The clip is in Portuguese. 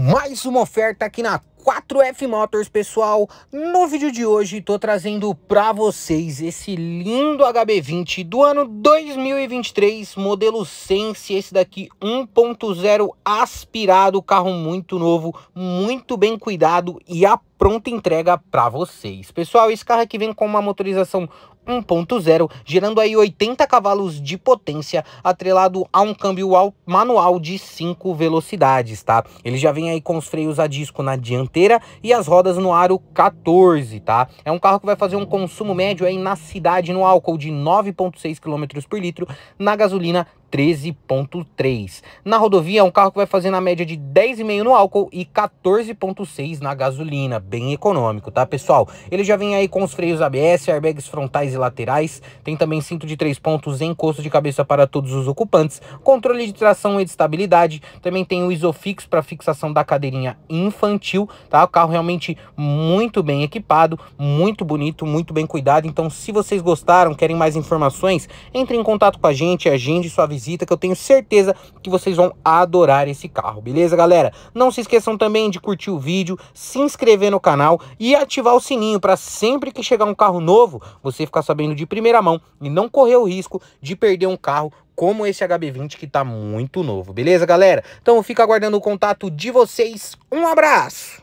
Mais uma oferta aqui na 4F Motors, pessoal. No vídeo de hoje, estou trazendo para vocês esse lindo HB20 do ano 2023, modelo Sense, esse daqui 1.0 aspirado, carro muito novo, muito bem cuidado e a pronta entrega para vocês. Pessoal, esse carro aqui vem com uma motorização 1.0, gerando aí 80 cavalos de potência, atrelado a um câmbio manual de 5 velocidades, tá? Ele já vem aí com os freios a disco na dianteira e as rodas no aro 14, tá? É um carro que vai fazer um consumo médio aí na cidade no álcool de 9.6 km por litro, na gasolina 13,3. Na rodovia, é um carro que vai fazer na média de 10,5 no álcool e 14,6 na gasolina. Bem econômico, tá, pessoal? Ele já vem aí com os freios ABS, airbags frontais e laterais. Tem também cinto de 3 pontos, encosto de cabeça para todos os ocupantes, controle de tração e de estabilidade. Também tem o Isofix para fixação da cadeirinha infantil, tá? O carro realmente muito bem equipado, muito bonito, muito bem cuidado. Então, se vocês gostaram, querem mais informações, entre em contato com a gente, agende sua visita visita que eu tenho certeza que vocês vão adorar esse carro, beleza galera? Não se esqueçam também de curtir o vídeo, se inscrever no canal e ativar o sininho para sempre que chegar um carro novo, você ficar sabendo de primeira mão e não correr o risco de perder um carro como esse HB20 que tá muito novo, beleza galera? Então fica aguardando o contato de vocês, um abraço!